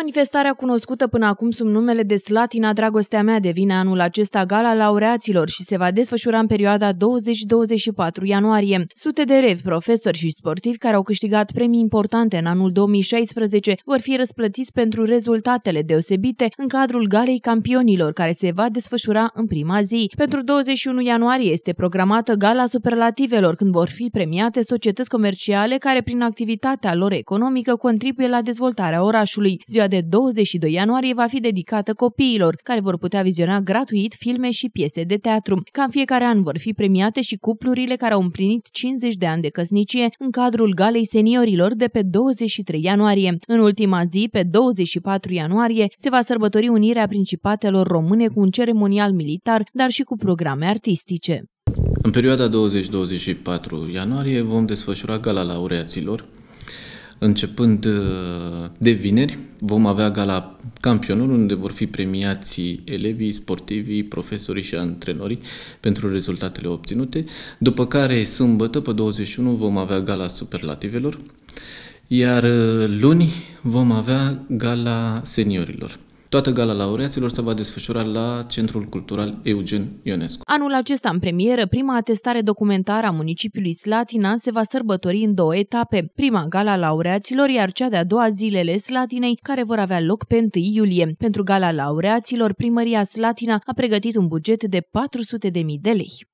Manifestarea cunoscută până acum sub numele de Slatina Dragostea mea devine anul acesta gala laureaților și se va desfășura în perioada 20-24 ianuarie. Sute de revi, profesori și sportivi care au câștigat premii importante în anul 2016 vor fi răsplătiți pentru rezultatele deosebite în cadrul Galei Campionilor, care se va desfășura în prima zi. Pentru 21 ianuarie este programată Gala Superlativelor, când vor fi premiate societăți comerciale care, prin activitatea lor economică, contribuie la dezvoltarea orașului. Ziua de 22 ianuarie va fi dedicată copiilor, care vor putea viziona gratuit filme și piese de teatru. Cam fiecare an vor fi premiate și cuplurile care au împlinit 50 de ani de căsnicie în cadrul Galei Seniorilor de pe 23 ianuarie. În ultima zi, pe 24 ianuarie, se va sărbători unirea principatelor române cu un ceremonial militar, dar și cu programe artistice. În perioada 20-24 ianuarie vom desfășura Gala Laureaților, Începând uh, de vineri, vom avea gala campionul, unde vor fi premiați elevii, sportivii, profesorii și antrenorii pentru rezultatele obținute. După care, sâmbătă, pe 21, vom avea gala superlativelor, iar uh, luni vom avea gala seniorilor. Toată gala laureaților se va desfășura la Centrul Cultural Eugen Ionescu. Anul acesta, în premieră, prima atestare documentară a municipiului Slatina se va sărbători în două etape. Prima gala laureaților, iar cea de-a doua zilele Slatinei, care vor avea loc pe 1 iulie. Pentru gala laureaților, primăria Slatina a pregătit un buget de 400.000 de lei.